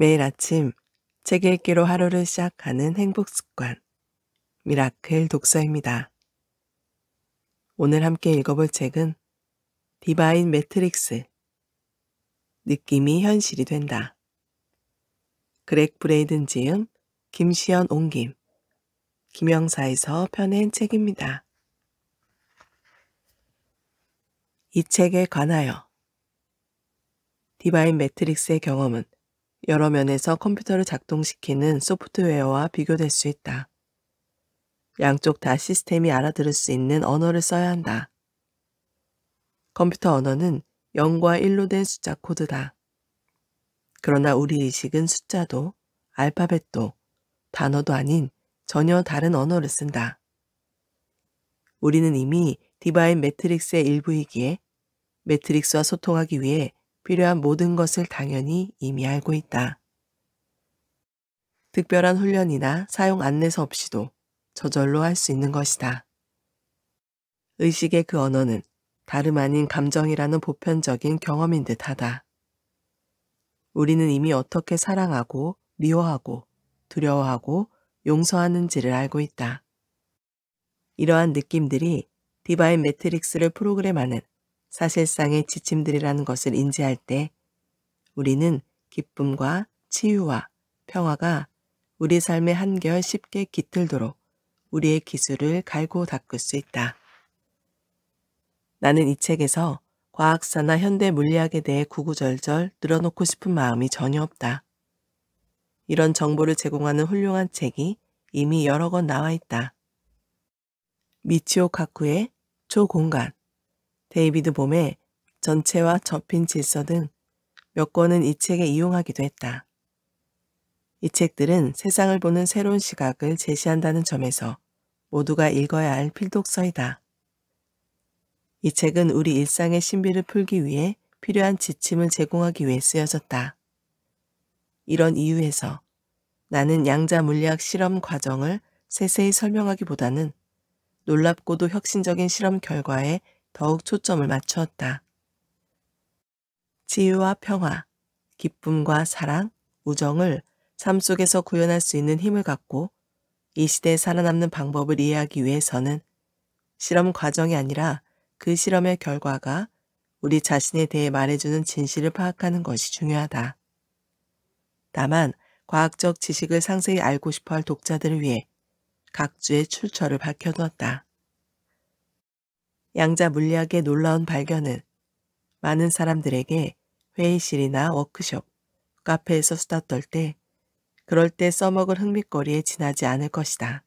매일 아침 책 읽기로 하루를 시작하는 행복 습관. 미라클 독서입니다. 오늘 함께 읽어볼 책은 디바인 매트릭스. 느낌이 현실이 된다. 그렉 브레이든 지음, 김시연 옹김. 김영사에서 펴낸 책입니다. 이 책에 관하여 디바인 매트릭스의 경험은 여러 면에서 컴퓨터를 작동시키는 소프트웨어와 비교될 수 있다. 양쪽 다 시스템이 알아들을 수 있는 언어를 써야 한다. 컴퓨터 언어는 0과 1로 된 숫자 코드다. 그러나 우리 의식은 숫자도 알파벳도 단어도 아닌 전혀 다른 언어를 쓴다. 우리는 이미 디바인 매트릭스의 일부이기에 매트릭스와 소통하기 위해 필요한 모든 것을 당연히 이미 알고 있다. 특별한 훈련이나 사용 안내서 없이도 저절로 할 수 있는 것이다. 의식의 그 언어는 다름 아닌 감정이라는 보편적인 경험인 듯 하다. 우리는 이미 어떻게 사랑하고 미워하고 두려워하고 용서하는지를 알고 있다. 이러한 느낌들이 디바인 매트릭스를 프로그램하는 사실상의 지침들이라는 것을 인지할 때 우리는 기쁨과 치유와 평화가 우리 삶의 한결 쉽게 깃들도록 우리의 기술을 갈고 닦을 수 있다. 나는 이 책에서 과학사나 현대 물리학에 대해 구구절절 늘어놓고 싶은 마음이 전혀 없다. 이런 정보를 제공하는 훌륭한 책이 이미 여러 권 나와 있다. 미치오 카쿠의 초공간 데이비드 봄의 전체와 접힌 질서 등 몇 권은 이 책에 이용하기도 했다. 이 책들은 세상을 보는 새로운 시각을 제시한다는 점에서 모두가 읽어야 할 필독서이다. 이 책은 우리 일상의 신비를 풀기 위해 필요한 지침을 제공하기 위해 쓰여졌다. 이런 이유에서 나는 양자 물리학 실험 과정을 세세히 설명하기보다는 놀랍고도 혁신적인 실험 결과에 더욱 초점을 맞추었다. 치유와 평화, 기쁨과 사랑, 우정을 삶 속에서 구현할 수 있는 힘을 갖고 이 시대에 살아남는 방법을 이해하기 위해서는 실험 과정이 아니라 그 실험의 결과가 우리 자신에 대해 말해주는 진실을 파악하는 것이 중요하다. 다만 과학적 지식을 상세히 알고 싶어 할 독자들을 위해 각주의 출처를 밝혀두었다. 양자 물리학의 놀라운 발견은 많은 사람들에게 회의실이나 워크숍, 카페에서 수다 떨 때 그럴 때 써먹을 흥미거리에 지나지 않을 것이다.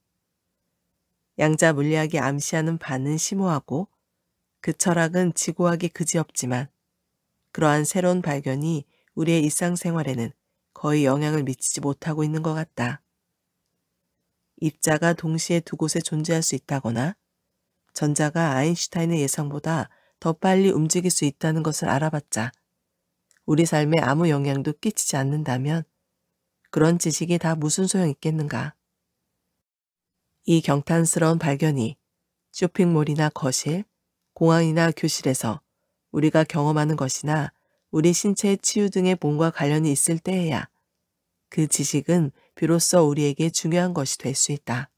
양자 물리학이 암시하는 반은 심오하고 그 철학은 지구학이 그지없지만 그러한 새로운 발견이 우리의 일상생활에는 거의 영향을 미치지 못하고 있는 것 같다. 입자가 동시에 두 곳에 존재할 수 있다거나 전자가 아인슈타인의 예상보다 더 빨리 움직일 수 있다는 것을 알아봤자 우리 삶에 아무 영향도 끼치지 않는다면 그런 지식이 다 무슨 소용 있겠는가. 이 경탄스러운 발견이 쇼핑몰이나 거실, 공항이나 교실에서 우리가 경험하는 것이나 우리 신체의 치유 등의 몸과 관련이 있을 때에야 그 지식은 비로소 우리에게 중요한 것이 될 수 있다.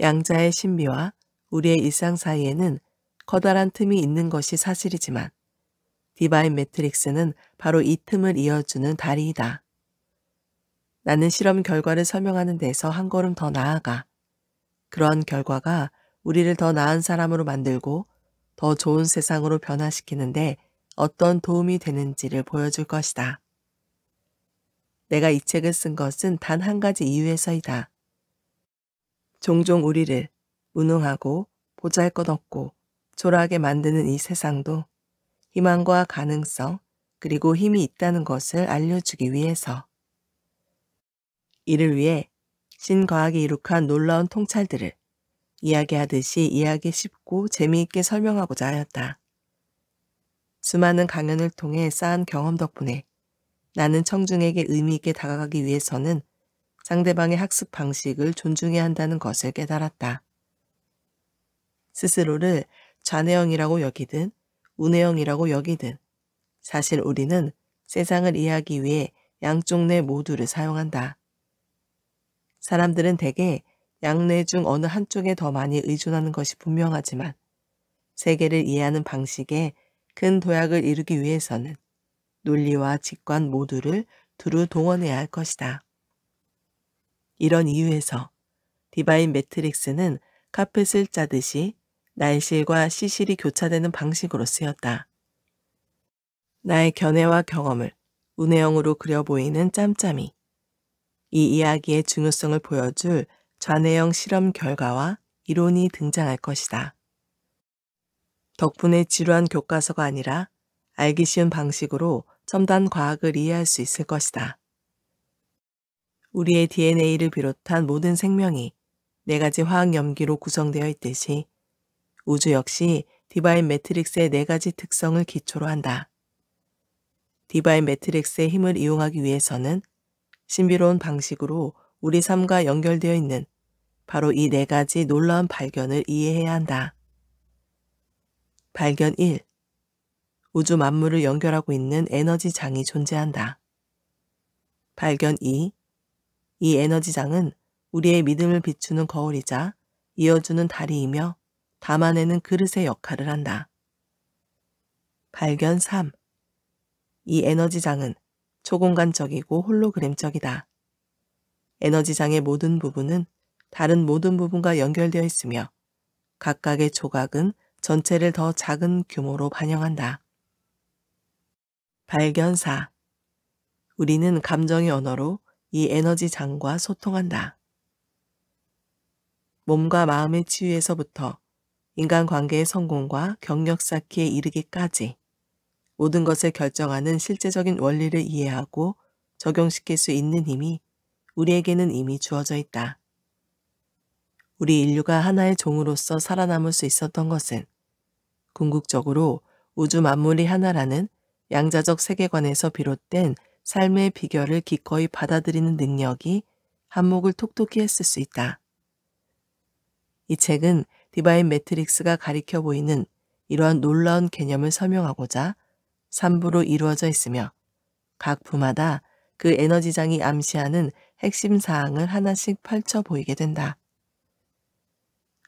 양자의 신비와 우리의 일상 사이에는 커다란 틈이 있는 것이 사실이지만 디바인 매트릭스는 바로 이 틈을 이어주는 다리이다. 나는 실험 결과를 설명하는 데서 한 걸음 더 나아가 그러한 결과가 우리를 더 나은 사람으로 만들고 더 좋은 세상으로 변화시키는데 어떤 도움이 되는지를 보여줄 것이다. 내가 이 책을 쓴 것은 단 한 가지 이유에서이다. 종종 우리를 무능하고 보잘 것 없고 졸하게 만드는 이 세상도 희망과 가능성 그리고 힘이 있다는 것을 알려주기 위해서. 이를 위해 신과학이 이룩한 놀라운 통찰들을 이야기하듯이 이야기 쉽고 재미있게 설명하고자 하였다. 수많은 강연을 통해 쌓은 경험 덕분에 나는 청중에게 의미 있게 다가가기 위해서는 상대방의 학습 방식을 존중해야 한다는 것을 깨달았다. 스스로를 좌뇌형이라고 여기든 우뇌형이라고 여기든 사실 우리는 세상을 이해하기 위해 양쪽 뇌 모두를 사용한다. 사람들은 대개 양뇌 중 어느 한쪽에 더 많이 의존하는 것이 분명하지만 세계를 이해하는 방식에 큰 도약을 이루기 위해서는 논리와 직관 모두를 두루 동원해야 할 것이다. 이런 이유에서 디바인 매트릭스는 카펫을 짜듯이 날실과 시실이 교차되는 방식으로 쓰였다. 나의 견해와 경험을 운해형으로 그려 보이는 짬짬이. 이 이야기의 중요성을 보여줄 좌뇌형 실험 결과와 이론이 등장할 것이다. 덕분에 지루한 교과서가 아니라 알기 쉬운 방식으로 첨단 과학을 이해할 수 있을 것이다. 우리의 DNA를 비롯한 모든 생명이 네 가지 화학 염기로 구성되어 있듯이 우주 역시 디바인 매트릭스의 네 가지 특성을 기초로 한다. 디바인 매트릭스의 힘을 이용하기 위해서는 신비로운 방식으로 우리 삶과 연결되어 있는 바로 이 네 가지 놀라운 발견을 이해해야 한다. 발견 1. 우주 만물을 연결하고 있는 에너지 장이 존재한다. 발견 2. 이 에너지장은 우리의 믿음을 비추는 거울이자 이어주는 다리이며 담아내는 그릇의 역할을 한다. 발견 3. 이 에너지장은 초공간적이고 홀로그램적이다. 에너지장의 모든 부분은 다른 모든 부분과 연결되어 있으며 각각의 조각은 전체를 더 작은 규모로 반영한다. 발견 4. 우리는 감정의 언어로 이 에너지장과 소통한다. 몸과 마음의 치유에서부터 인간관계의 성공과 경력 쌓기에 이르기까지 모든 것을 결정하는 실제적인 원리를 이해하고 적용시킬 수 있는 힘이 우리에게는 이미 주어져 있다. 우리 인류가 하나의 종으로서 살아남을 수 있었던 것은 궁극적으로 우주 만물이 하나라는 양자적 세계관에서 비롯된 삶의 비결을 기꺼이 받아들이는 능력이 한몫을 톡톡히 했을 수 있다. 이 책은 디바인 매트릭스가 가리켜 보이는 이러한 놀라운 개념을 설명하고자 3부로 이루어져 있으며 각 부마다 그 에너지장이 암시하는 핵심 사항을 하나씩 펼쳐 보이게 된다.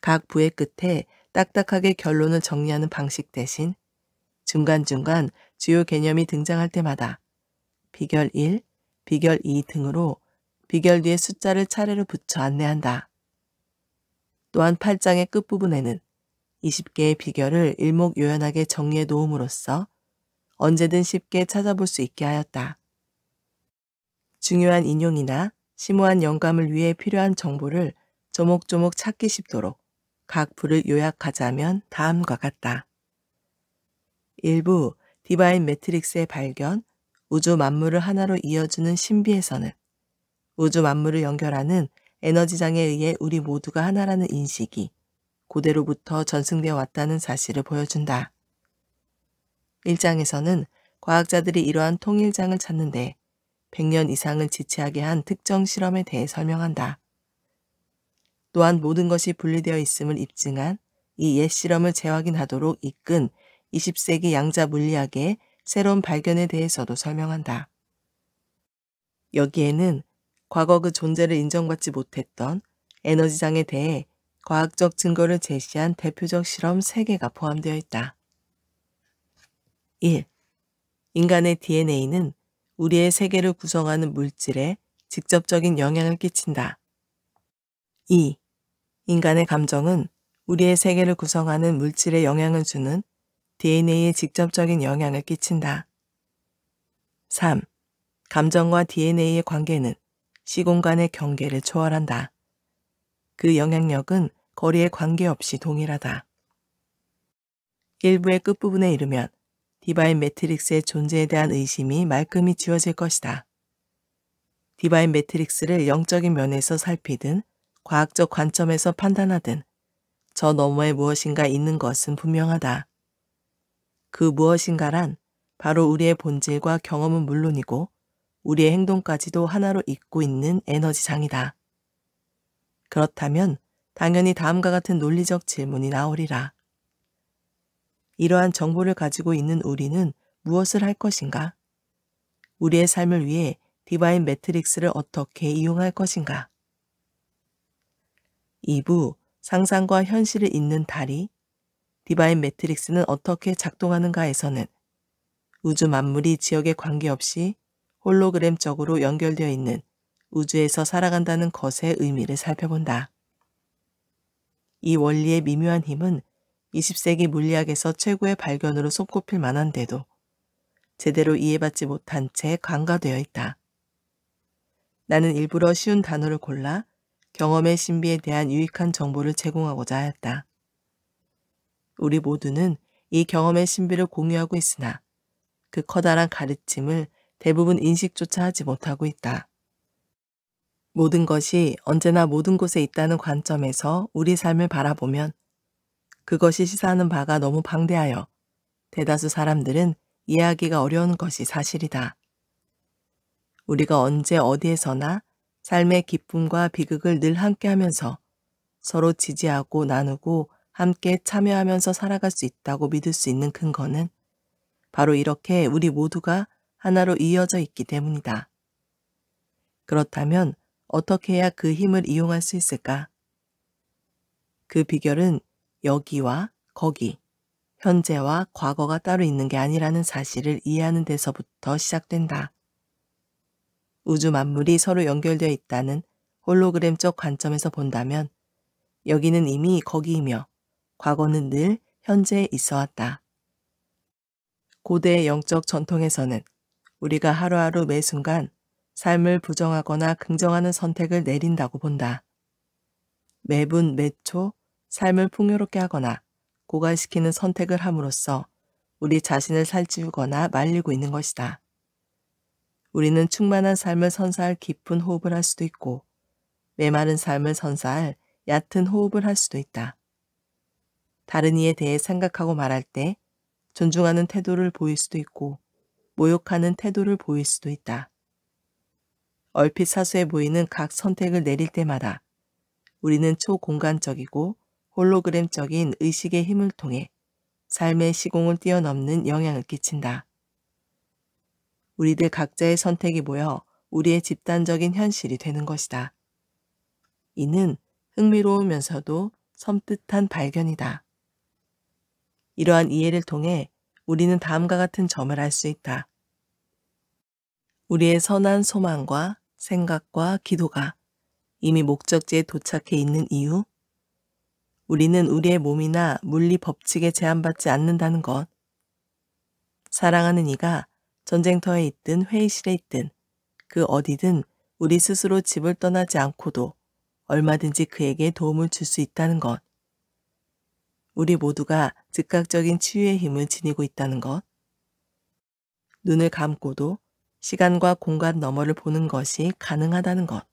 각 부의 끝에 딱딱하게 결론을 정리하는 방식 대신 중간중간 주요 개념이 등장할 때마다 비결 1, 비결 2 등으로 비결 뒤에 숫자를 차례로 붙여 안내한다. 또한 8장의 끝부분에는 20개의 비결을 일목요연하게 정리해 놓음으로써 언제든 쉽게 찾아볼 수 있게 하였다. 중요한 인용이나 심오한 영감을 위해 필요한 정보를 조목조목 찾기 쉽도록 각 부를 요약하자면 다음과 같다. 일부 디바인 매트릭스의 발견, 우주 만물을 하나로 이어주는 신비에서는 우주 만물을 연결하는 에너지장에 의해 우리 모두가 하나라는 인식이 고대로부터 전승되어 왔다는 사실을 보여준다. 1장에서는 과학자들이 이러한 통일장을 찾는데 100년 이상을 지체하게 한 특정 실험에 대해 설명한다. 또한 모든 것이 분리되어 있음을 입증한 이 옛 실험을 재확인하도록 이끈 20세기 양자 물리학의 새로운 발견에 대해서도 설명한다. 여기에는 과거 그 존재를 인정받지 못했던 에너지장에 대해 과학적 증거를 제시한 대표적 실험 3개가 포함되어 있다. 1. 인간의 DNA는 우리의 세계를 구성하는 물질에 직접적인 영향을 끼친다. 2. 인간의 감정은 우리의 세계를 구성하는 물질에 영향을 주는 DNA에 직접적인 영향을 끼친다. 3. 감정과 DNA의 관계는 시공간의 경계를 초월한다. 그 영향력은 거리에 관계없이 동일하다. 일부의 끝부분에 이르면 디바인 매트릭스의 존재에 대한 의심이 말끔히 지워질 것이다. 디바인 매트릭스를 영적인 면에서 살피든 과학적 관점에서 판단하든 저 너머에 무엇인가 있는 것은 분명하다. 그 무엇인가란 바로 우리의 본질과 경험은 물론이고 우리의 행동까지도 하나로 잊고 있는 에너지장이다. 그렇다면 당연히 다음과 같은 논리적 질문이 나오리라. 이러한 정보를 가지고 있는 우리는 무엇을 할 것인가? 우리의 삶을 위해 디바인 매트릭스를 어떻게 이용할 것인가? 2부 상상과 현실을 잇는 다리 디바인 매트릭스는 어떻게 작동하는가에서는 우주 만물이 지역에 관계없이 홀로그램적으로 연결되어 있는 우주에서 살아간다는 것의 의미를 살펴본다. 이 원리의 미묘한 힘은 20세기 물리학에서 최고의 발견으로 손꼽힐 만한데도 제대로 이해받지 못한 채 간과되어 있다. 나는 일부러 쉬운 단어를 골라 경험의 신비에 대한 유익한 정보를 제공하고자 하였다. 우리 모두는 이 경험의 신비를 공유하고 있으나 그 커다란 가르침을 대부분 인식조차 하지 못하고 있다. 모든 것이 언제나 모든 곳에 있다는 관점에서 우리 삶을 바라보면 그것이 시사하는 바가 너무 방대하여 대다수 사람들은 이해하기가 어려운 것이 사실이다. 우리가 언제 어디에서나 삶의 기쁨과 비극을 늘 함께 하면서 서로 지지하고 나누고 함께 참여하면서 살아갈 수 있다고 믿을 수 있는 근거는 바로 이렇게 우리 모두가 하나로 이어져 있기 때문이다. 그렇다면 어떻게 해야 그 힘을 이용할 수 있을까? 그 비결은 여기와 거기, 현재와 과거가 따로 있는 게 아니라는 사실을 이해하는 데서부터 시작된다. 우주 만물이 서로 연결되어 있다는 홀로그램적 관점에서 본다면 여기는 이미 거기이며 과거는 늘 현재에 있어 왔다. 고대 영적 전통에서는 우리가 하루하루 매 순간 삶을 부정하거나 긍정하는 선택을 내린다고 본다. 매분 매초 삶을 풍요롭게 하거나 고갈시키는 선택을 함으로써 우리 자신을 살찌우거나 말리고 있는 것이다. 우리는 충만한 삶을 선사할 깊은 호흡을 할 수도 있고 메마른 삶을 선사할 얕은 호흡을 할 수도 있다. 다른 이에 대해 생각하고 말할 때 존중하는 태도를 보일 수도 있고 모욕하는 태도를 보일 수도 있다. 얼핏 사소해 보이는 각 선택을 내릴 때마다 우리는 초공간적이고 홀로그램적인 의식의 힘을 통해 삶의 시공을 뛰어넘는 영향을 끼친다. 우리들 각자의 선택이 모여 우리의 집단적인 현실이 되는 것이다. 이는 흥미로우면서도 섬뜩한 발견이다. 이러한 이해를 통해 우리는 다음과 같은 점을 알 수 있다. 우리의 선한 소망과 생각과 기도가 이미 목적지에 도착해 있는 이유, 우리는 우리의 몸이나 물리 법칙에 제한받지 않는다는 것, 사랑하는 이가 전쟁터에 있든 회의실에 있든 그 어디든 우리 스스로 집을 떠나지 않고도 얼마든지 그에게 도움을 줄 수 있다는 것, 우리 모두가 즉각적인 치유의 힘을 지니고 있다는 것. 눈을 감고도 시간과 공간 너머를 보는 것이 가능하다는 것.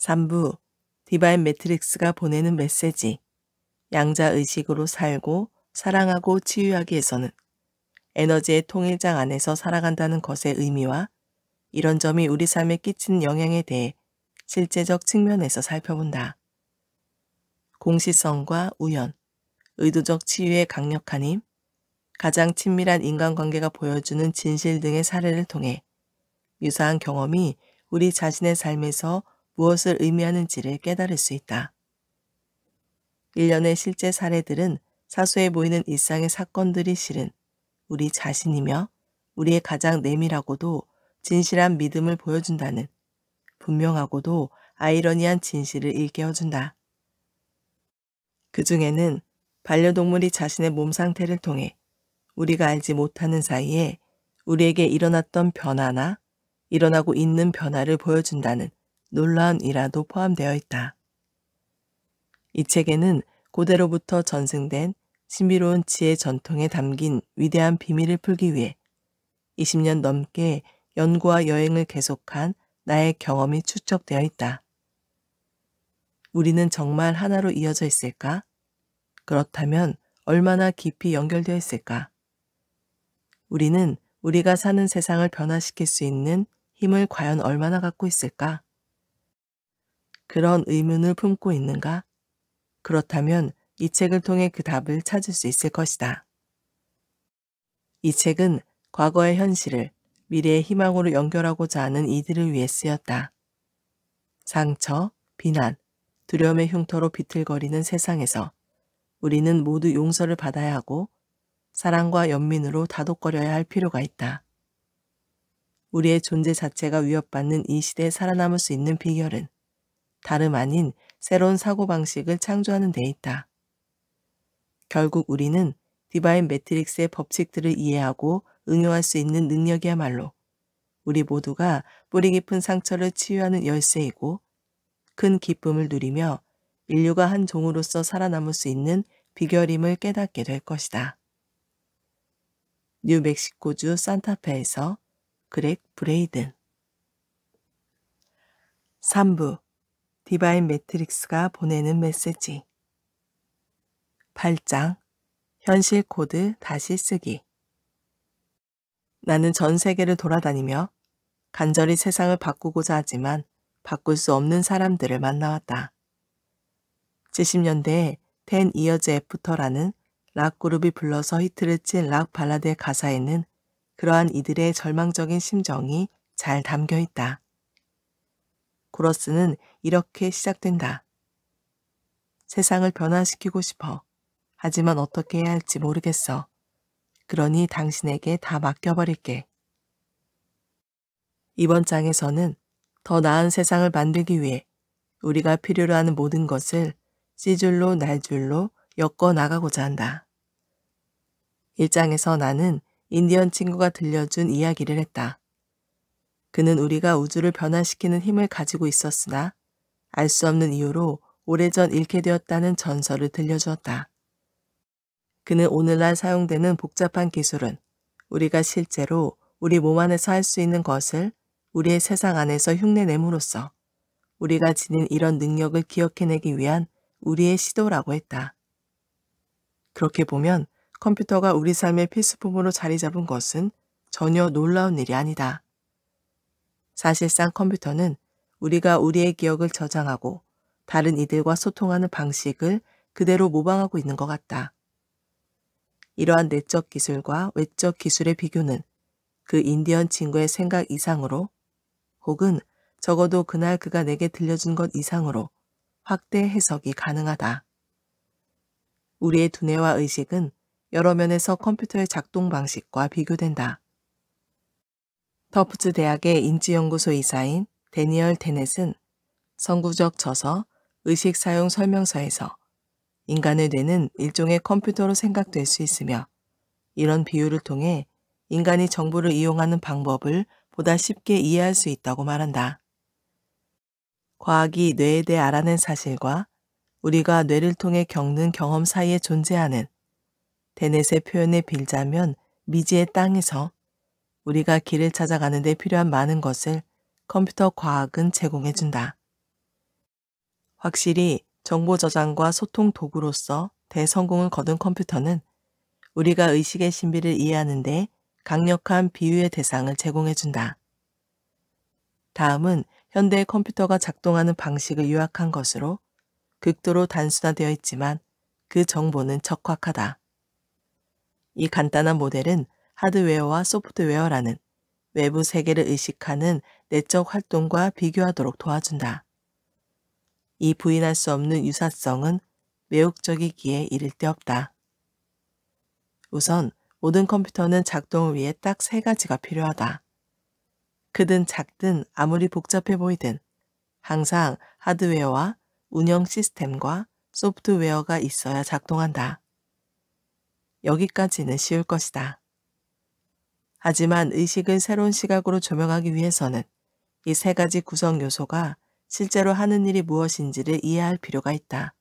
3부 디바인 매트릭스가 보내는 메시지 양자 의식으로 살고 사랑하고 치유하기에서는 에너지의 통일장 안에서 살아간다는 것의 의미와 이런 점이 우리 삶에 끼치는 영향에 대해 실제적 측면에서 살펴본다. 공시성과 우연, 의도적 치유의 강력한 힘, 가장 친밀한 인간관계가 보여주는 진실 등의 사례를 통해 유사한 경험이 우리 자신의 삶에서 무엇을 의미하는지를 깨달을 수 있다. 일련의 실제 사례들은 사소해 보이는 일상의 사건들이 실은 우리 자신이며 우리의 가장 내밀하고도 진실한 믿음을 보여준다는 분명하고도 아이러니한 진실을 일깨워준다. 그 중에는 반려동물이 자신의 몸 상태를 통해 우리가 알지 못하는 사이에 우리에게 일어났던 변화나 일어나고 있는 변화를 보여준다는 놀라운 일화도 포함되어 있다. 이 책에는 고대로부터 전승된 신비로운 지혜 전통에 담긴 위대한 비밀을 풀기 위해 20년 넘게 연구와 여행을 계속한 나의 경험이 축적되어 있다. 우리는 정말 하나로 이어져 있을까? 그렇다면 얼마나 깊이 연결되어 있을까? 우리는 우리가 사는 세상을 변화시킬 수 있는 힘을 과연 얼마나 갖고 있을까? 그런 의문을 품고 있는가? 그렇다면 이 책을 통해 그 답을 찾을 수 있을 것이다. 이 책은 과거의 현실을 미래의 희망으로 연결하고자 하는 이들을 위해 쓰였다. 상처, 비난, 두려움의 흉터로 비틀거리는 세상에서 우리는 모두 용서를 받아야 하고 사랑과 연민으로 다독거려야 할 필요가 있다. 우리의 존재 자체가 위협받는 이 시대에 살아남을 수 있는 비결은 다름 아닌 새로운 사고방식을 창조하는 데 있다. 결국 우리는 디바인 매트릭스의 법칙들을 이해하고 응용할 수 있는 능력이야말로 우리 모두가 뿌리 깊은 상처를 치유하는 열쇠이고 큰 기쁨을 누리며 인류가 한 종으로서 살아남을 수 있는 비결임을 깨닫게 될 것이다. 뉴멕시코주 산타페에서 그렉 브레이든 3부 디바인 매트릭스가 보내는 메시지 8장 현실 코드 다시 쓰기 나는 전 세계를 돌아다니며 간절히 세상을 바꾸고자 하지만 바꿀 수 없는 사람들을 만나왔다. 70년대에 텐 이어즈 애프터라는 락그룹이 불러서 히트를 친락 발라드의 가사에는 그러한 이들의 절망적인 심정이 잘 담겨 있다. 고러스는 이렇게 시작된다. 세상을 변화시키고 싶어. 하지만 어떻게 해야 할지 모르겠어. 그러니 당신에게 다 맡겨버릴게. 이번 장에서는 더 나은 세상을 만들기 위해 우리가 필요로 하는 모든 것을 씨줄로 날줄로 엮어 나가고자 한다. 일장에서 나는 인디언 친구가 들려준 이야기를 했다. 그는 우리가 우주를 변화시키는 힘을 가지고 있었으나 알 수 없는 이유로 오래전 잃게 되었다는 전설을 들려주었다. 그는 오늘날 사용되는 복잡한 기술은 우리가 실제로 우리 몸 안에서 할 수 있는 것을 우리의 세상 안에서 흉내냄으로써 우리가 지닌 이런 능력을 기억해내기 위한 우리의 시도라고 했다. 그렇게 보면 컴퓨터가 우리 삶의 필수품으로 자리 잡은 것은 전혀 놀라운 일이 아니다. 사실상 컴퓨터는 우리가 우리의 기억을 저장하고 다른 이들과 소통하는 방식을 그대로 모방하고 있는 것 같다. 이러한 내적 기술과 외적 기술의 비교는 그 인디언 친구의 생각 이상으로 혹은 적어도 그날 그가 내게 들려준 것 이상으로 확대 해석이 가능하다. 우리의 두뇌와 의식은 여러 면에서 컴퓨터의 작동 방식과 비교된다. 터프츠 대학의 인지연구소 이사인 데니얼 테넷은 선구적 저서 의식 사용 설명서에서 인간의 뇌는 일종의 컴퓨터로 생각될 수 있으며 이런 비유를 통해 인간이 정보를 이용하는 방법을 보다 쉽게 이해할 수 있다고 말한다. 과학이 뇌에 대해 알아낸 사실과 우리가 뇌를 통해 겪는 경험 사이에 존재하는 데넷의 표현에 빌자면 미지의 땅에서 우리가 길을 찾아가는 데 필요한 많은 것을 컴퓨터 과학은 제공해 준다. 확실히 정보 저장과 소통 도구로서 대성공을 거둔 컴퓨터는 우리가 의식의 신비를 이해하는 데 강력한 비유의 대상을 제공해준다. 다음은 현대의 컴퓨터가 작동하는 방식을 요약한 것으로 극도로 단순화되어 있지만 그 정보는 적확하다. 이 간단한 모델은 하드웨어와 소프트웨어라는 외부 세계를 의식하는 내적 활동과 비교하도록 도와준다. 이 부인할 수 없는 유사성은 매혹적이기에 이를 데 없다. 우선 모든 컴퓨터는 작동을 위해 딱 세 가지가 필요하다. 크든 작든 아무리 복잡해 보이든 항상 하드웨어와 운영 시스템과 소프트웨어가 있어야 작동한다. 여기까지는 쉬울 것이다. 하지만 의식을 새로운 시각으로 조명하기 위해서는 이 세 가지 구성 요소가 실제로 하는 일이 무엇인지를 이해할 필요가 있다.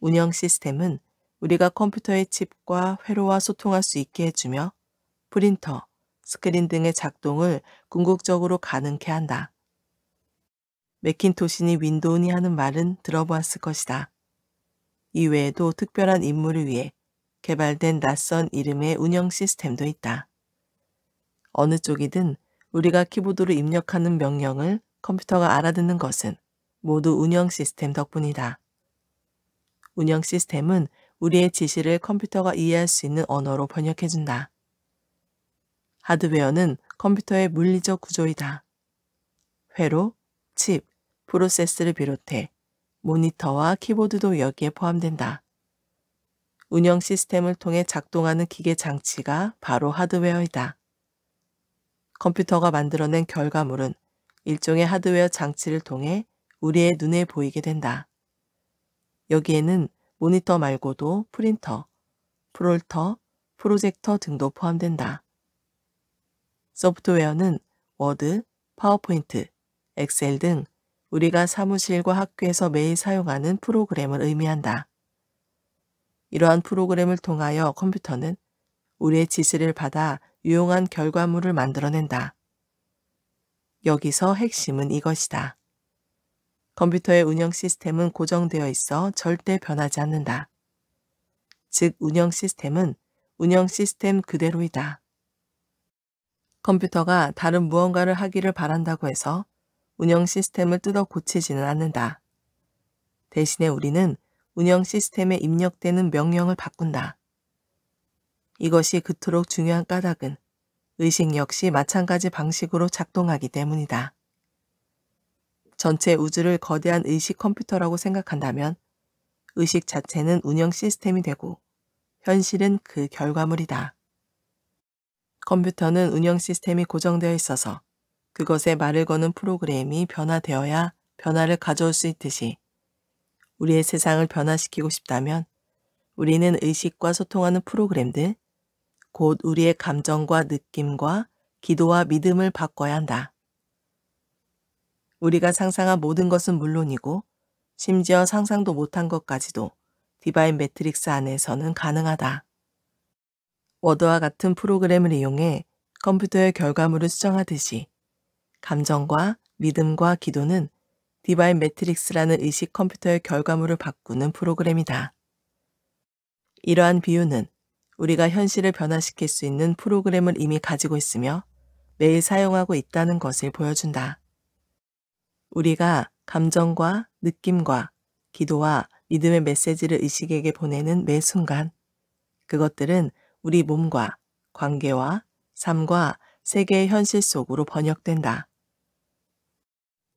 운영 시스템은 우리가 컴퓨터의 칩과 회로와 소통할 수 있게 해주며 프린터, 스크린 등의 작동을 궁극적으로 가능케 한다. 맥킨토신이 윈도우니 하는 말은 들어보았을 것이다. 이외에도 특별한 임무를 위해 개발된 낯선 이름의 운영 시스템도 있다. 어느 쪽이든 우리가 키보드로 입력하는 명령을 컴퓨터가 알아듣는 것은 모두 운영 시스템 덕분이다. 운영 시스템은 우리의 지시를 컴퓨터가 이해할 수 있는 언어로 번역해준다. 하드웨어는 컴퓨터의 물리적 구조이다. 회로, 칩, 프로세스를 비롯해 모니터와 키보드도 여기에 포함된다. 운영 시스템을 통해 작동하는 기계 장치가 바로 하드웨어이다. 컴퓨터가 만들어낸 결과물은 일종의 하드웨어 장치를 통해 우리의 눈에 보이게 된다. 여기에는 모니터 말고도 프린터, 프롤터, 프로젝터 등도 포함된다. 소프트웨어는 워드, 파워포인트, 엑셀 등 우리가 사무실과 학교에서 매일 사용하는 프로그램을 의미한다. 이러한 프로그램을 통하여 컴퓨터는 우리의 지시를 받아 유용한 결과물을 만들어낸다. 여기서 핵심은 이것이다. 컴퓨터의 운영 시스템은 고정되어 있어 절대 변하지 않는다. 즉, 운영 시스템은 운영 시스템 그대로이다. 컴퓨터가 다른 무언가를 하기를 바란다고 해서 운영 시스템을 뜯어 고치지는 않는다. 대신에 우리는 운영 시스템에 입력되는 명령을 바꾼다. 이것이 그토록 중요한 까닭은 의식 역시 마찬가지 방식으로 작동하기 때문이다. 전체 우주를 거대한 의식 컴퓨터라고 생각한다면 의식 자체는 운영 시스템이 되고 현실은 그 결과물이다. 컴퓨터는 운영 시스템이 고정되어 있어서 그것에 말을 거는 프로그램이 변화되어야 변화를 가져올 수 있듯이 우리의 세상을 변화시키고 싶다면 우리는 의식과 소통하는 프로그램들, 곧 우리의 감정과 느낌과 기도와 믿음을 바꿔야 한다. 우리가 상상한 모든 것은 물론이고 심지어 상상도 못한 것까지도 디바인 매트릭스 안에서는 가능하다. 워드와 같은 프로그램을 이용해 컴퓨터의 결과물을 수정하듯이 감정과 믿음과 기도는 디바인 매트릭스라는 의식 컴퓨터의 결과물을 바꾸는 프로그램이다. 이러한 비유는 우리가 현실을 변화시킬 수 있는 프로그램을 이미 가지고 있으며 매일 사용하고 있다는 것을 보여준다. 우리가 감정과 느낌과 기도와 믿음의 메시지를 의식에게 보내는 매 순간 그것들은 우리 몸과 관계와 삶과 세계의 현실 속으로 번역된다.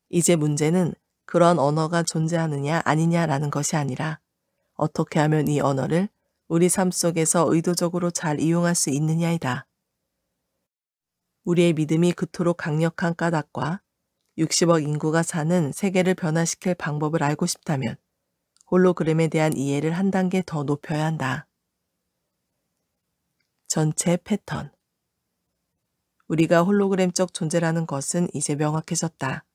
이제 문제는 그런 언어가 존재하느냐 아니냐라는 것이 아니라 어떻게 하면 이 언어를 우리 삶 속에서 의도적으로 잘 이용할 수 있느냐이다. 우리의 믿음이 그토록 강력한 까닭과 60억 인구가 사는 세계를 변화시킬 방법을 알고 싶다면 홀로그램에 대한 이해를 한 단계 더 높여야 한다. 전체 패턴. 우리가 홀로그램적 존재라는 것은 이제 명확해졌다.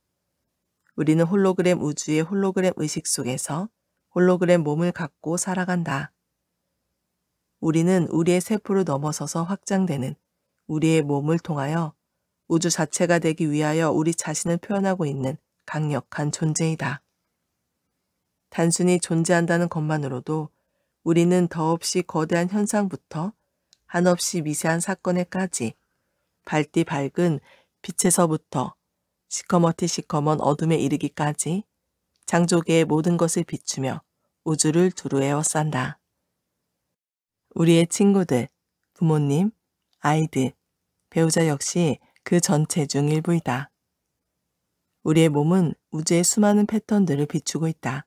우리는 홀로그램 우주의 홀로그램 의식 속에서 홀로그램 몸을 갖고 살아간다. 우리는 우리의 세포를 넘어서서 확장되는 우리의 몸을 통하여 우주 자체가 되기 위하여 우리 자신을 표현하고 있는 강력한 존재이다. 단순히 존재한다는 것만으로도 우리는 더없이 거대한 현상부터 한없이 미세한 사건에까지 밝디 밝은 빛에서부터 시커멓디 시커먼 어둠에 이르기까지 창조계의 모든 것을 비추며 우주를 두루 에워싼다. 우리의 친구들, 부모님, 아이들, 배우자 역시 그 전체 중 일부이다. 우리의 몸은 우주의 수많은 패턴들을 비추고 있다.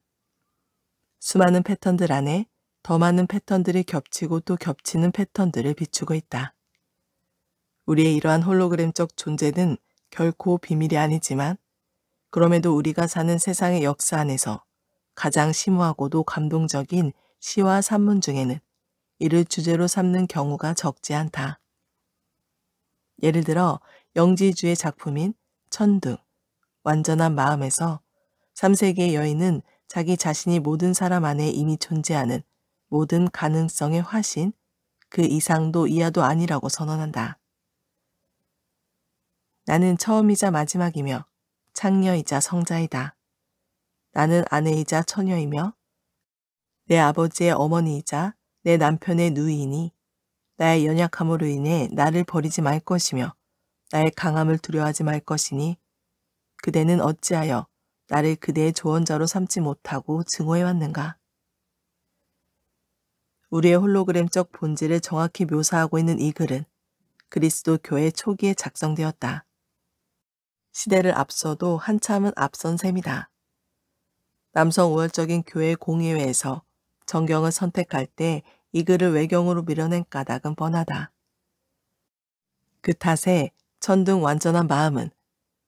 수많은 패턴들 안에 더 많은 패턴들이 겹치고 또 겹치는 패턴들을 비추고 있다. 우리의 이러한 홀로그램적 존재는 결코 비밀이 아니지만 그럼에도 우리가 사는 세상의 역사 안에서 가장 심오하고도 감동적인 시와 산문 중에는 이를 주제로 삼는 경우가 적지 않다. 예를 들어 영지주의 작품인 천둥, 완전한 마음에서 3세기의 여인은 자기 자신이 모든 사람 안에 이미 존재하는 모든 가능성의 화신, 그 이상도 이하도 아니라고 선언한다. 나는 처음이자 마지막이며 창녀이자 성자이다. 나는 아내이자 처녀이며 내 아버지의 어머니이자 내 남편의 누이니 나의 연약함으로 인해 나를 버리지 말 것이며 나의 강함을 두려워하지 말 것이니 그대는 어찌하여 나를 그대의 조언자로 삼지 못하고 증오해왔는가. 우리의 홀로그램적 본질을 정확히 묘사하고 있는 이 글은 그리스도 교회 초기에 작성되었다. 시대를 앞서도 한참은 앞선 셈이다. 남성 우월적인 교회 공의회에서 정경을 선택할 때 이 글을 외경으로 밀어낸 까닭은 뻔하다. 그 탓에 천둥 완전한 마음은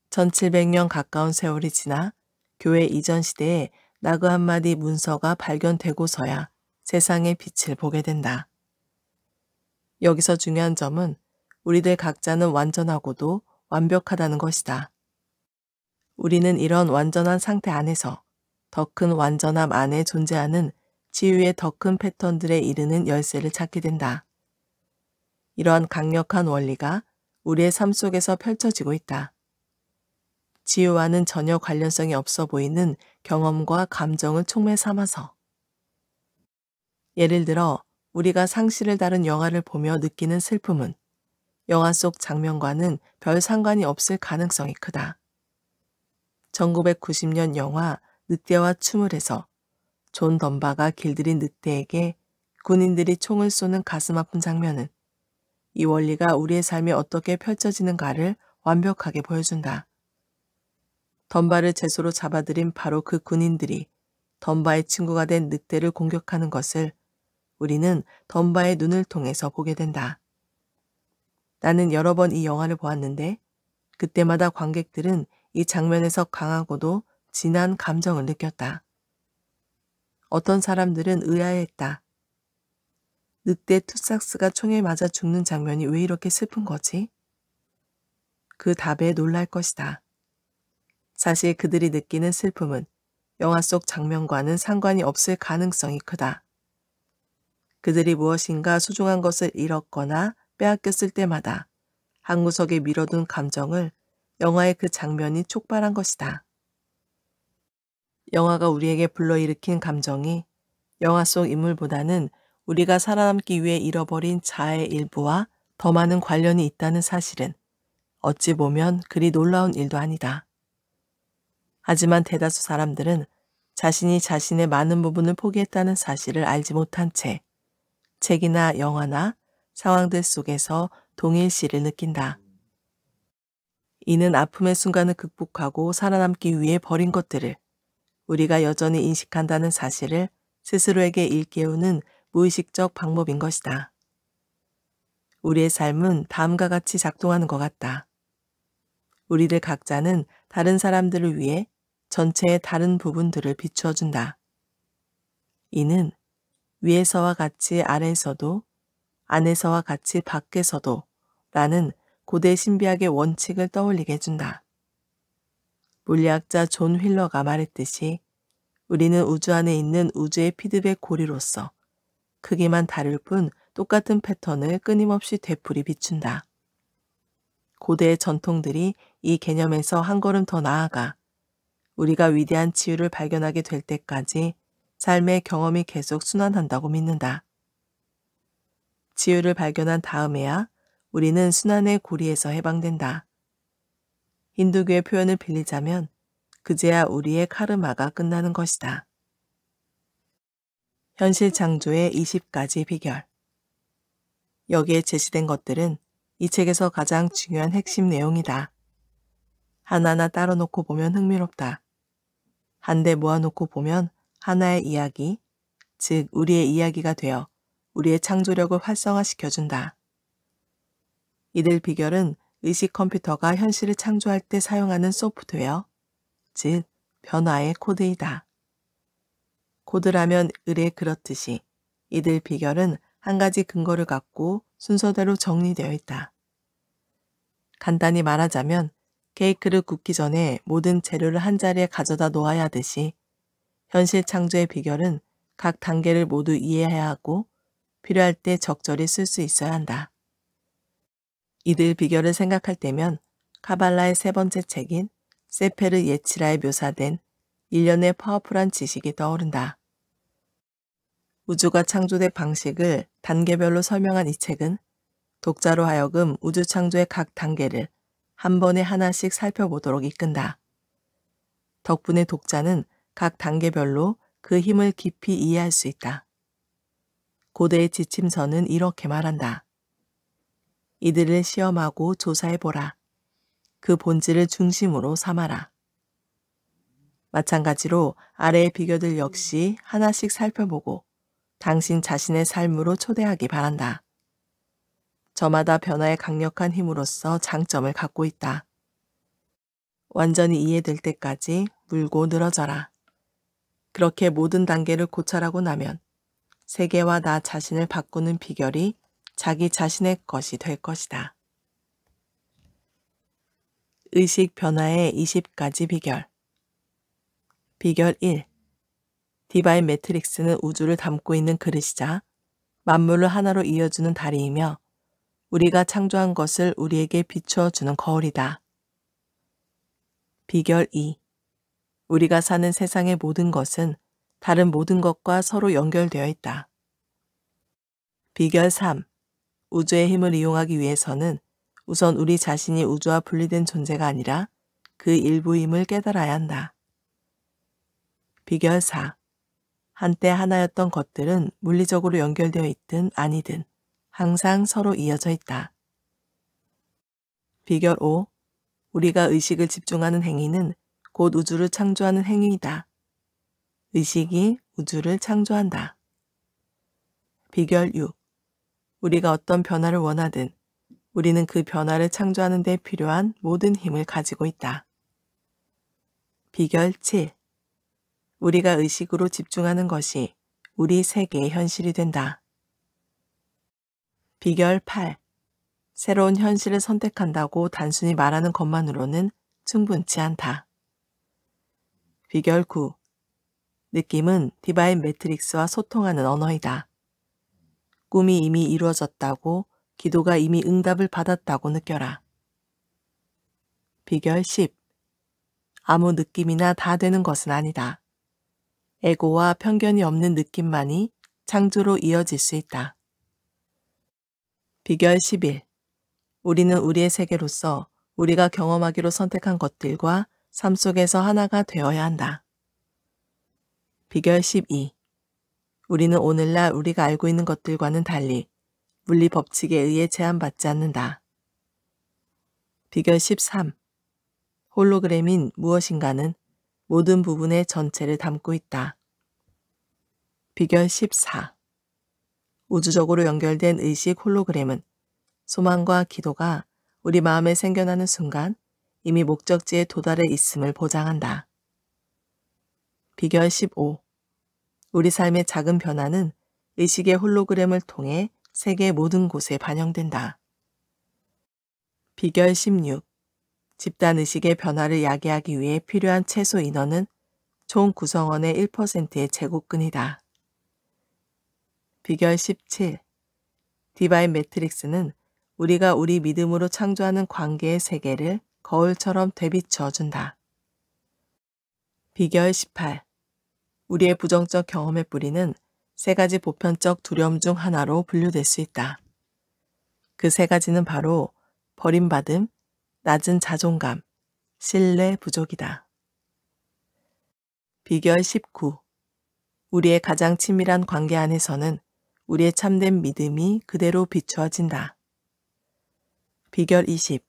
1700년 가까운 세월이 지나 교회 이전 시대에 나그 한마디 문서가 발견되고서야 세상의 빛을 보게 된다. 여기서 중요한 점은 우리들 각자는 완전하고도 완벽하다는 것이다. 우리는 이런 완전한 상태 안에서 더 큰 완전함 안에 존재하는 지위의더 큰 패턴들에 이르는 열쇠를 찾게 된다. 이러한 강력한 원리가 우리의 삶 속에서 펼쳐지고 있다. 지유와는 전혀 관련성이 없어 보이는 경험과 감정을 총매 삼아서. 예를 들어 우리가 상실을 다룬 영화를 보며 느끼는 슬픔은 영화 속 장면과는 별 상관이 없을 가능성이 크다. 1990년 영화 늑대와 춤을 해서 존 덤바가 길들인 늑대에게 군인들이 총을 쏘는 가슴 아픈 장면은 이 원리가 우리의 삶이 어떻게 펼쳐지는가를 완벽하게 보여준다. 덤바를 제소로 잡아들인 바로 그 군인들이 덤바의 친구가 된 늑대를 공격하는 것을 우리는 덤바의 눈을 통해서 보게 된다. 나는 여러 번 이 영화를 보았는데 그때마다 관객들은 이 장면에서 강하고도 진한 감정을 느꼈다. 어떤 사람들은 의아해했다. 늑대 투삭스가 총에 맞아 죽는 장면이 왜 이렇게 슬픈 거지? 그 답에 놀랄 것이다. 사실 그들이 느끼는 슬픔은 영화 속 장면과는 상관이 없을 가능성이 크다. 그들이 무엇인가 소중한 것을 잃었거나 빼앗겼을 때마다 한 구석에 밀어둔 감정을 영화의 그 장면이 촉발한 것이다. 영화가 우리에게 불러일으킨 감정이 영화 속 인물보다는 우리가 살아남기 위해 잃어버린 자의 일부와 더 많은 관련이 있다는 사실은 어찌 보면 그리 놀라운 일도 아니다. 하지만 대다수 사람들은 자신이 자신의 많은 부분을 포기했다는 사실을 알지 못한 채 책이나 영화나 상황들 속에서 동일시를 느낀다. 이는 아픔의 순간을 극복하고 살아남기 위해 버린 것들을 우리가 여전히 인식한다는 사실을 스스로에게 일깨우는 무의식적 방법인 것이다. 우리의 삶은 다음과 같이 작동하는 것 같다. 우리들 각자는 다른 사람들을 위해 전체의 다른 부분들을 비추어 준다. 이는 위에서와 같이 아래에서도 안에서와 같이 밖에서도 라는 고대 신비학의 원칙을 떠올리게 해준다. 물리학자 존 휠러가 말했듯이 우리는 우주 안에 있는 우주의 피드백 고리로서 크기만 다를 뿐 똑같은 패턴을 끊임없이 되풀이 비춘다. 고대의 전통들이 이 개념에서 한 걸음 더 나아가 우리가 위대한 치유를 발견하게 될 때까지 삶의 경험이 계속 순환한다고 믿는다. 치유를 발견한 다음에야 우리는 순환의 고리에서 해방된다. 힌두교의 표현을 빌리자면 그제야 우리의 카르마가 끝나는 것이다. 현실 창조의 20가지 비결. 여기에 제시된 것들은 이 책에서 가장 중요한 핵심 내용이다. 하나하나 따로 놓고 보면 흥미롭다. 한데 모아놓고 보면 하나의 이야기, 즉 우리의 이야기가 되어 우리의 창조력을 활성화시켜준다. 이들 비결은 의식 컴퓨터가 현실을 창조할 때 사용하는 소프트웨어, 즉 변화의 코드이다. 고드라면 을에 그렇듯이 이들 비결은 한 가지 근거를 갖고 순서대로 정리되어 있다. 간단히 말하자면 케이크를 굽기 전에 모든 재료를 한자리에 가져다 놓아야 하듯이 현실 창조의 비결은 각 단계를 모두 이해해야 하고 필요할 때 적절히 쓸 수 있어야 한다. 이들 비결을 생각할 때면 카발라의 세 번째 책인 세페르 예치라에 묘사된 일련의 파워풀한 지식이 떠오른다. 우주가 창조된 방식을 단계별로 설명한 이 책은 독자로 하여금 우주 창조의 각 단계를 한 번에 하나씩 살펴보도록 이끈다. 덕분에 독자는 각 단계별로 그 힘을 깊이 이해할 수 있다. 고대의 지침서는 이렇게 말한다. 이들을 시험하고 조사해보라. 그 본질을 중심으로 삼아라. 마찬가지로 아래의 비교들 역시 하나씩 살펴보고 당신 자신의 삶으로 초대하기 바란다. 저마다 변화의 강력한 힘으로서 장점을 갖고 있다. 완전히 이해될 때까지 물고 늘어져라. 그렇게 모든 단계를 고찰하고 나면 세계와 나 자신을 바꾸는 비결이 자기 자신의 것이 될 것이다. 의식 변화의 20가지 비결 비결 1. 디바인 매트릭스는 우주를 담고 있는 그릇이자 만물을 하나로 이어주는 다리이며 우리가 창조한 것을 우리에게 비추어 주는 거울이다. 비결 2. 우리가 사는 세상의 모든 것은 다른 모든 것과 서로 연결되어 있다. 비결 3. 우주의 힘을 이용하기 위해서는 우선 우리 자신이 우주와 분리된 존재가 아니라 그 일부임을 깨달아야 한다. 비결 4. 한때 하나였던 것들은 물리적으로 연결되어 있든 아니든 항상 서로 이어져 있다. 비결 5. 우리가 의식을 집중하는 행위는 곧 우주를 창조하는 행위이다. 의식이 우주를 창조한다. 비결 6. 우리가 어떤 변화를 원하든 우리는 그 변화를 창조하는 데 필요한 모든 힘을 가지고 있다. 비결 7. 우리가 의식으로 집중하는 것이 우리 세계의 현실이 된다. 비결 8. 새로운 현실을 선택한다고 단순히 말하는 것만으로는 충분치 않다. 비결 9. 느낌은 디바인 매트릭스와 소통하는 언어이다. 꿈이 이미 이루어졌다고 기도가 이미 응답을 받았다고 느껴라. 비결 10. 아무 느낌이나 다 되는 것은 아니다. 에고와 편견이 없는 느낌만이 창조로 이어질 수 있다. 비결 11. 우리는 우리의 세계로서 우리가 경험하기로 선택한 것들과 삶 속에서 하나가 되어야 한다. 비결 12. 우리는 오늘날 우리가 알고 있는 것들과는 달리 물리 법칙에 의해 제한받지 않는다. 비결 13. 홀로그램인 무엇인가는 모든 부분의 전체를 담고 있다. 비결 14. 우주적으로 연결된 의식 홀로그램은 소망과 기도가 우리 마음에 생겨나는 순간 이미 목적지에 도달해 있음을 보장한다. 비결 15. 우리 삶의 작은 변화는 의식의 홀로그램을 통해 세계 모든 곳에 반영된다. 비결 16. 집단의식의 변화를 야기하기 위해 필요한 최소 인원은 총 구성원의 1%의 제곱근이다. 비결 17. 디바인 매트릭스는 우리가 우리 믿음으로 창조하는 관계의 세계를 거울처럼 되비쳐 준다. 비결 18. 우리의 부정적 경험의 뿌리는 세 가지 보편적 두려움 중 하나로 분류될 수 있다. 그 세 가지는 바로 버림받음, 낮은 자존감, 신뢰 부족이다. 비결 19. 우리의 가장 친밀한 관계 안에서는 우리의 참된 믿음이 그대로 비추어진다. 비결 20.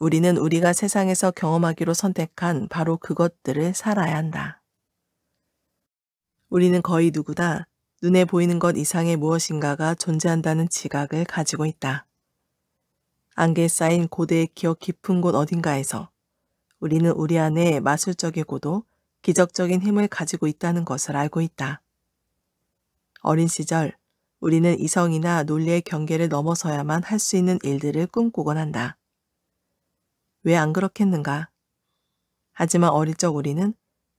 우리는 우리가 세상에서 경험하기로 선택한 바로 그것들을 살아야 한다. 우리는 거의 누구다 눈에 보이는 것 이상의 무엇인가가 존재한다는 지각을 가지고 있다. 안개에 쌓인 고대의 기억 깊은 곳 어딘가에서 우리는 우리 안에 마술적이고도 기적적인 힘을 가지고 있다는 것을 알고 있다. 어린 시절 우리는 이성이나 논리의 경계를 넘어서야만 할 수 있는 일들을 꿈꾸곤 한다. 왜 안 그렇겠는가? 하지만 어릴 적 우리는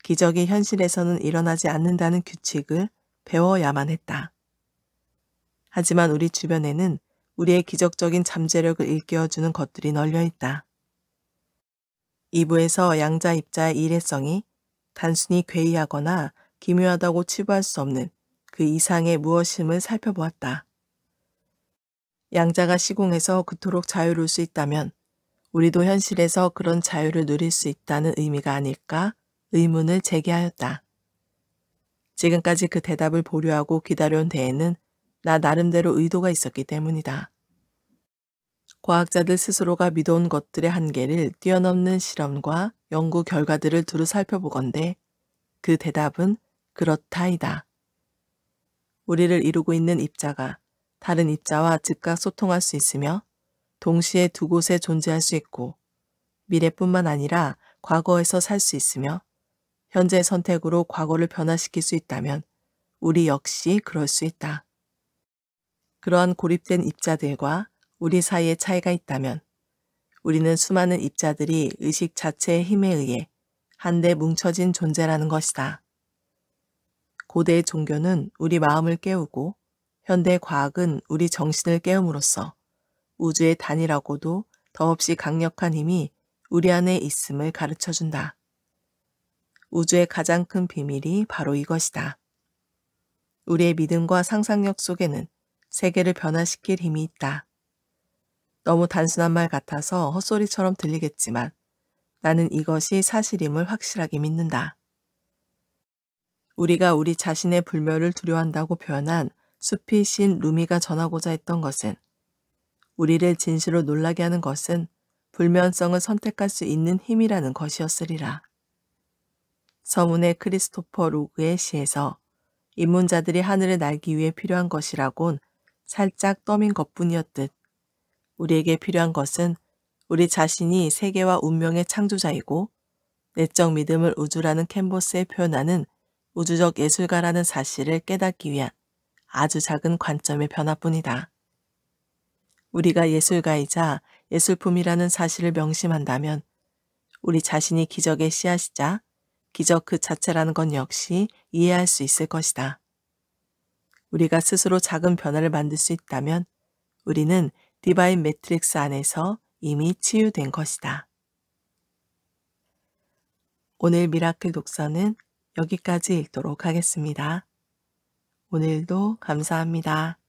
기적이 현실에서는 일어나지 않는다는 규칙을 배워야만 했다. 하지만 우리 주변에는 우리의 기적적인 잠재력을 일깨워주는 것들이 널려 있다. 2부에서 양자 입자의 일회성이 단순히 괴이하거나 기묘하다고 치부할 수 없는 그 이상의 무엇임을 살펴보았다. 양자가 시공해서 그토록 자유로울 수 있다면 우리도 현실에서 그런 자유를 누릴 수 있다는 의미가 아닐까 의문을 제기하였다. 지금까지 그 대답을 보류하고 기다려온 데에는 나 나름대로 의도가 있었기 때문이다. 과학자들 스스로가 믿어온 것들의 한계를 뛰어넘는 실험과 연구 결과들을 두루 살펴보건대 그 대답은 그렇다이다. 우리를 이루고 있는 입자가 다른 입자와 즉각 소통할 수 있으며 동시에 두 곳에 존재할 수 있고 미래뿐만 아니라 과거에서 살 수 있으며 현재의 선택으로 과거를 변화시킬 수 있다면 우리 역시 그럴 수 있다. 그러한 고립된 입자들과 우리 사이의 차이가 있다면 우리는 수많은 입자들이 의식 자체의 힘에 의해 한데 뭉쳐진 존재라는 것이다. 고대의 종교는 우리 마음을 깨우고 현대 과학은 우리 정신을 깨움으로써 우주의 단이라고도 더없이 강력한 힘이 우리 안에 있음을 가르쳐준다. 우주의 가장 큰 비밀이 바로 이것이다. 우리의 믿음과 상상력 속에는 세계를 변화시킬 힘이 있다. 너무 단순한 말 같아서 헛소리처럼 들리겠지만 나는 이것이 사실임을 확실하게 믿는다. 우리가 우리 자신의 불멸을 두려워한다고 표현한 숲이 신 루미가 전하고자 했던 것은 우리를 진실로 놀라게 하는 것은 불면성을 선택할 수 있는 힘이라는 것이었으리라. 서문의 크리스토퍼 로그의 시에서 입문자들이 하늘을 날기 위해 필요한 것이라곤 살짝 떠민 것뿐이었듯 우리에게 필요한 것은 우리 자신이 세계와 운명의 창조자이고 내적 믿음을 우주라는 캔버스에 표현하는 우주적 예술가라는 사실을 깨닫기 위한 아주 작은 관점의 변화뿐이다. 우리가 예술가이자 예술품이라는 사실을 명심한다면 우리 자신이 기적의 씨앗이자 기적 그 자체라는 건 역시 이해할 수 있을 것이다. 우리가 스스로 작은 변화를 만들 수 있다면 우리는 디바인 매트릭스 안에서 이미 치유된 것이다. 오늘 미라클 독서는 여기까지 읽도록 하겠습니다. 오늘도 감사합니다.